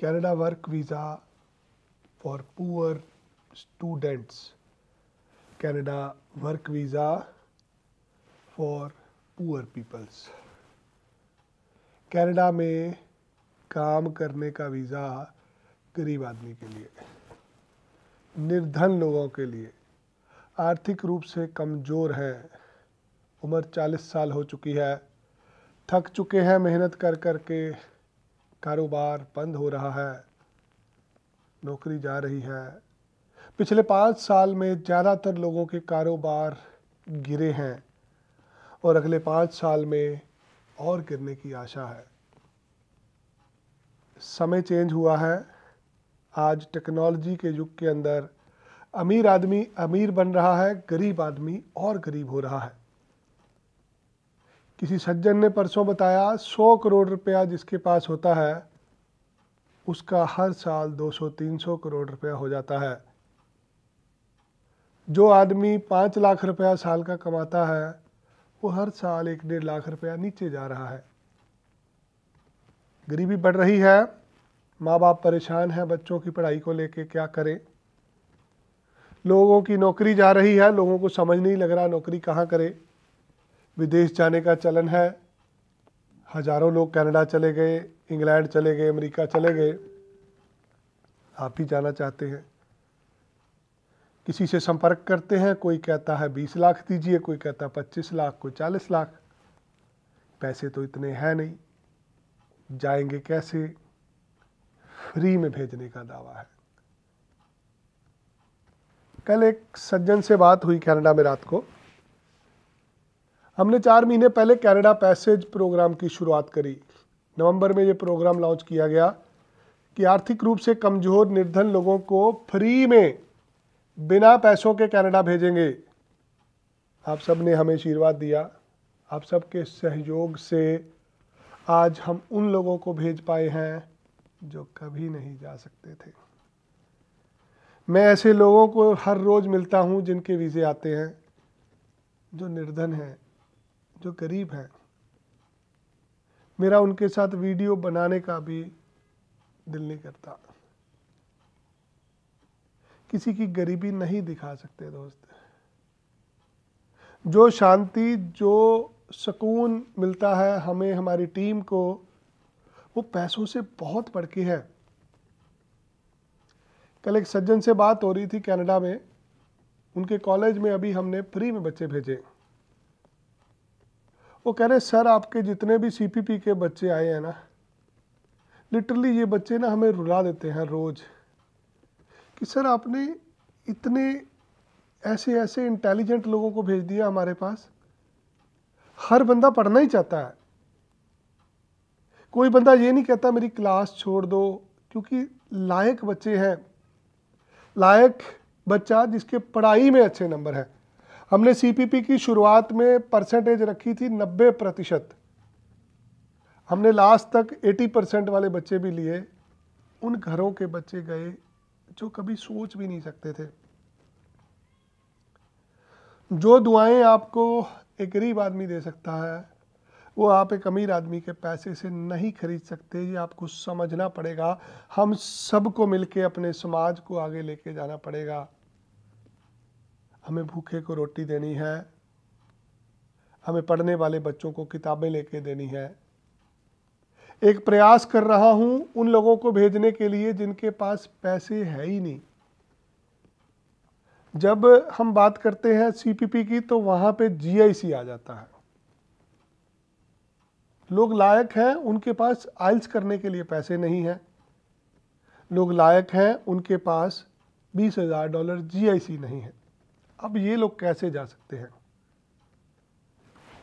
Canada work visa for poor students Canada work visa for poor peoples Canada में काम करने का visa गरीब आदमी के लिए निर्धन लोगों के लिए आर्थिक रूप से कमज़ोर हैं उम्र 40 साल हो चुकी है थक चुके हैं मेहनत कर कर के कारोबार बंद हो रहा है नौकरी जा रही है पिछले पाँच साल में ज़्यादातर लोगों के कारोबार गिरे हैं और अगले पाँच साल में और गिरने की आशा है समय चेंज हुआ है आज टेक्नोलॉजी के युग के अंदर अमीर आदमी अमीर बन रहा है गरीब आदमी और गरीब हो रहा है किसी सज्जन ने परसों बताया सौ करोड़ रुपया जिसके पास होता है उसका हर साल 200-300 करोड़ रुपया हो जाता है जो आदमी पाँच लाख रुपया साल का कमाता है वो हर साल एक डेढ़ लाख रुपया नीचे जा रहा है गरीबी बढ़ रही है माँ बाप परेशान हैं बच्चों की पढ़ाई को लेके क्या करें लोगों की नौकरी जा रही है लोगों को समझ नहीं लग रहा नौकरी कहाँ करें विदेश जाने का चलन है हजारों लोग कनाडा चले गए इंग्लैंड चले गए अमेरिका चले गए आप भी जाना चाहते हैं किसी से संपर्क करते हैं कोई कहता है बीस लाख दीजिए कोई कहता है पच्चीस लाख कोई चालीस लाख पैसे तो इतने हैं नहीं जाएंगे कैसे फ्री में भेजने का दावा है कल एक सज्जन से बात हुई कनाडा में रात को हमने चार महीने पहले कैनेडा पैसेज प्रोग्राम की शुरुआत करी नवंबर में ये प्रोग्राम लॉन्च किया गया कि आर्थिक रूप से कमज़ोर निर्धन लोगों को फ्री में बिना पैसों के कनाडा भेजेंगे आप सब ने हमें आशीर्वाद दिया आप सब के सहयोग से आज हम उन लोगों को भेज पाए हैं जो कभी नहीं जा सकते थे मैं ऐसे लोगों को हर रोज़ मिलता हूं जिनके वीज़े आते हैं जो निर्धन हैं जो गरीब हैं मेरा उनके साथ वीडियो बनाने का भी दिल नहीं करता किसी की गरीबी नहीं दिखा सकते दोस्त जो शांति जो सुकून मिलता है हमें हमारी टीम को वो पैसों से बहुत बढ़ के है कल एक सज्जन से बात हो रही थी कनाडा में उनके कॉलेज में अभी हमने फ्री में बच्चे भेजे वो कह रहे सर आपके जितने भी सीपीपी के बच्चे आए हैं ना लिटरली ये बच्चे ना हमें रुला देते हैं रोज़ कि सर आपने इतने ऐसे ऐसे इंटेलिजेंट लोगों को भेज दिया हमारे पास हर बंदा पढ़ना ही चाहता है कोई बंदा ये नहीं कहता मेरी क्लास छोड़ दो क्योंकि लायक बच्चे हैं लायक बच्चा जिसके पढ़ाई में अच्छे नंबर हैं हमने सीपीपी की शुरुआत में परसेंटेज रखी थी 90 प्रतिशत हमने लास्ट तक 80 परसेंट वाले बच्चे भी लिए उन घरों के बच्चे गए जो कभी सोच भी नहीं सकते थे जो दुआएं आपको एक गरीब आदमी दे सकता है वो आप एक अमीर आदमी के पैसे से नहीं खरीद सकते ये आपको समझना पड़ेगा हम सबको मिलके अपने समाज को आगे लेके जाना पड़ेगा हमें भूखे को रोटी देनी है हमें पढ़ने वाले बच्चों को किताबें लेके देनी है एक प्रयास कर रहा हूं उन लोगों को भेजने के लिए जिनके पास पैसे है ही नहीं जब हम बात करते हैं सीपीपी की तो वहां पे जीआईसी आ जाता है लोग लायक हैं उनके पास आइल्स करने के लिए पैसे नहीं हैं लोग लायक हैं उनके पास बीस हज़ार डॉलर जीआईसी नहीं है अब ये लोग कैसे जा सकते हैं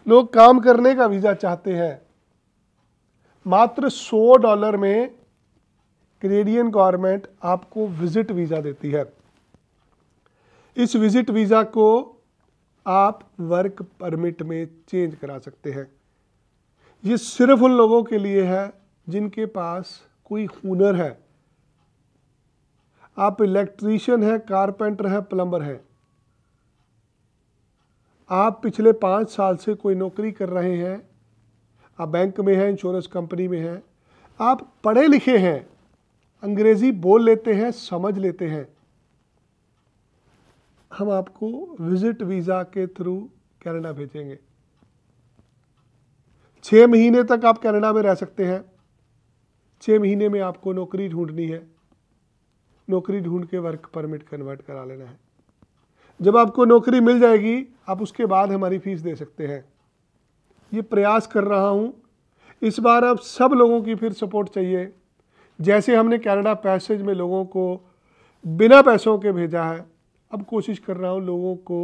लोग काम करने का वीज़ा चाहते हैं मात्र 100 डॉलर में कैनेडियन गवर्नमेंट आपको विज़िट वीज़ा देती है इस विज़िट वीज़ा को आप वर्क परमिट में चेंज करा सकते हैं ये सिर्फ उन लोगों के लिए है जिनके पास कोई हुनर है आप इलेक्ट्रीशियन है कारपेंटर है प्लम्बर है आप पिछले पाँच साल से कोई नौकरी कर रहे हैं आप बैंक में हैं इंश्योरेंस कंपनी में हैं आप पढ़े लिखे हैं अंग्रेज़ी बोल लेते हैं समझ लेते हैं हम आपको विजिट वीज़ा के थ्रू कनाडा भेजेंगे छः महीने तक आप कनाडा में रह सकते हैं छः महीने में आपको नौकरी ढूंढनी है नौकरी ढूंढ के वर्क परमिट कन्वर्ट करा लेना है जब आपको नौकरी मिल जाएगी आप उसके बाद हमारी फ़ीस दे सकते हैं ये प्रयास कर रहा हूँ इस बार अब सब लोगों की फिर सपोर्ट चाहिए जैसे हमने कनाडा पैसेज में लोगों को बिना पैसों के भेजा है अब कोशिश कर रहा हूँ लोगों को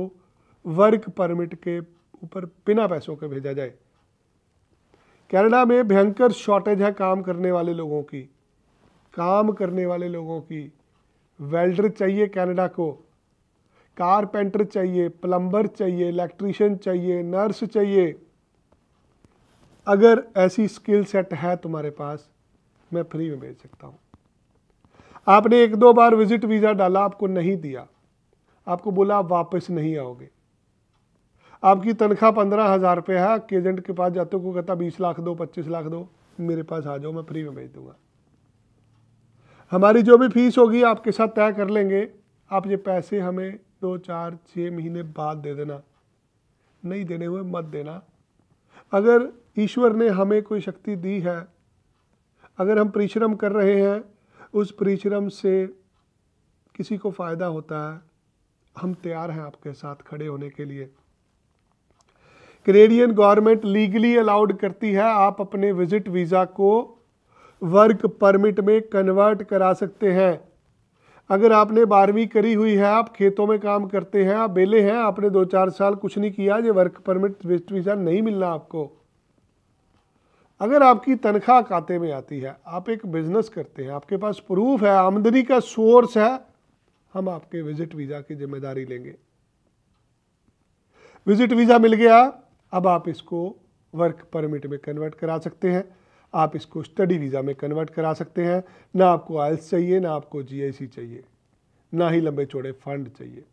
वर्क परमिट के ऊपर बिना पैसों के भेजा जाए कनाडा में भयंकर शॉर्टेज है काम करने वाले लोगों की काम करने वाले लोगों की वेल्डर चाहिए कनाडा को कारपेंटर चाहिए प्लम्बर चाहिए इलेक्ट्रिशियन चाहिए नर्स चाहिए अगर ऐसी स्किल सेट है तुम्हारे पास मैं फ्री में भेज सकता हूँ आपने एक दो बार विजिट वीज़ा डाला आपको नहीं दिया आपको बोला आप वापस नहीं आओगे आपकी तनख्वाह पंद्रह हज़ार रुपये है आपके एजेंट के पास जाते हो को कहता बीस लाख दो पच्चीस लाख दो मेरे पास आ जाओ मैं फ्री में भेज दूंगा हमारी जो भी फीस होगी आपके साथ तय कर लेंगे आप ये पैसे हमें दो चार छः महीने बाद दे देना नहीं देने हुए मत देना अगर ईश्वर ने हमें कोई शक्ति दी है अगर हम परिश्रम कर रहे हैं उस परिश्रम से किसी को फ़ायदा होता है हम तैयार हैं आपके साथ खड़े होने के लिए कनेडियन गवर्नमेंट लीगली अलाउड करती है आप अपने विजिट वीज़ा को वर्क परमिट में कन्वर्ट करा सकते हैं अगर आपने बारहवीं करी हुई है आप खेतों में काम करते हैं आप बेले हैं आपने दो चार साल कुछ नहीं किया ये वर्क परमिट वेस्ट वीज़ा नहीं मिलना आपको अगर आपकी तनख्वाह खाते में आती है आप एक बिजनेस करते हैं आपके पास प्रूफ है आमदनी का सोर्स है हम आपके विजिट वीज़ा की जिम्मेदारी लेंगे विजिट वीज़ा मिल गया अब आप इसको वर्क परमिट में कन्वर्ट करा सकते हैं आप इसको स्टडी वीज़ा में कन्वर्ट करा सकते हैं ना आपको आयल्स चाहिए ना आपको जीआईसी चाहिए ना ही लंबे चौड़े फंड चाहिए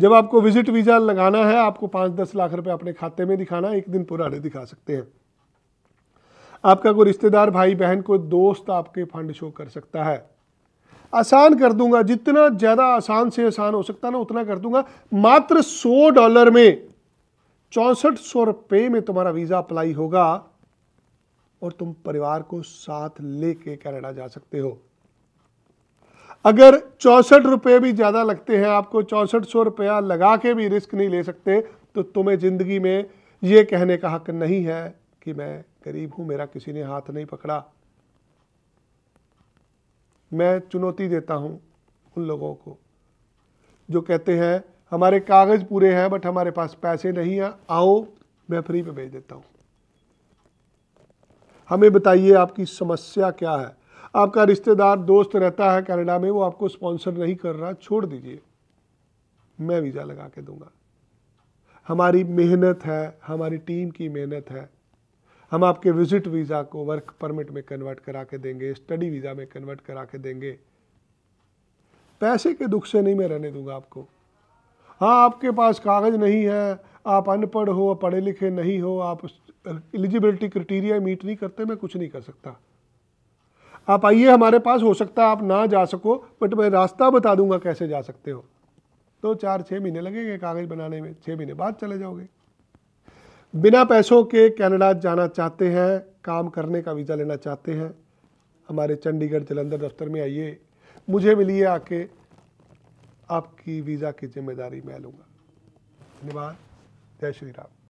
जब आपको विजिट वीज़ा लगाना है आपको पाँच दस लाख रुपए अपने खाते में दिखाना एक दिन पुराने दिखा सकते हैं आपका कोई रिश्तेदार भाई बहन कोई दोस्त आपके फंड शो कर सकता है आसान कर दूंगा जितना ज़्यादा आसान से आसान हो सकता ना उतना कर दूंगा मात्र सौ डॉलर में चौंसठ सौ रुपये में तुम्हारा वीज़ा अप्लाई होगा और तुम परिवार को साथ लेके कनाडा जा सकते हो अगर चौंसठ रुपये भी ज़्यादा लगते हैं आपको चौंसठ सौ रुपया लगा के भी रिस्क नहीं ले सकते तो तुम्हें ज़िंदगी में ये कहने का हक नहीं है कि मैं गरीब हूँ मेरा किसी ने हाथ नहीं पकड़ा मैं चुनौती देता हूँ उन लोगों को जो कहते हैं हमारे कागज़ पूरे हैं बट हमारे पास पैसे नहीं हैं आओ मैं फ्री में भेज देता हूँ हमें बताइए आपकी समस्या क्या है आपका रिश्तेदार दोस्त रहता है कनाडा में वो आपको स्पॉन्सर नहीं कर रहा छोड़ दीजिए मैं वीज़ा लगा के दूंगा हमारी मेहनत है हमारी टीम की मेहनत है हम आपके विजिट वीज़ा को वर्क परमिट में कन्वर्ट करा के देंगे स्टडी वीज़ा में कन्वर्ट करा के देंगे पैसे के दुख से नहीं मैं रहने दूंगा आपको हाँ आपके पास कागज़ नहीं है आप अनपढ़ हो पढ़े लिखे नहीं हो आप एलिजिबिलिटी क्राइटेरिया मीट नहीं करते मैं कुछ नहीं कर सकता आप आइए हमारे पास हो सकता है आप ना जा सको बट मैं रास्ता बता दूंगा कैसे जा सकते हो तो चार छः महीने लगेंगे कागज़ बनाने में छः महीने बाद चले जाओगे बिना पैसों के कनाडा जाना चाहते हैं काम करने का वीज़ा लेना चाहते हैं हमारे चंडीगढ़ जलंधर दफ्तर में आइए मुझे मिलिए आके आपकी वीज़ा की जिम्मेदारी मैं लूँगा धन्यवाद जय श्री राम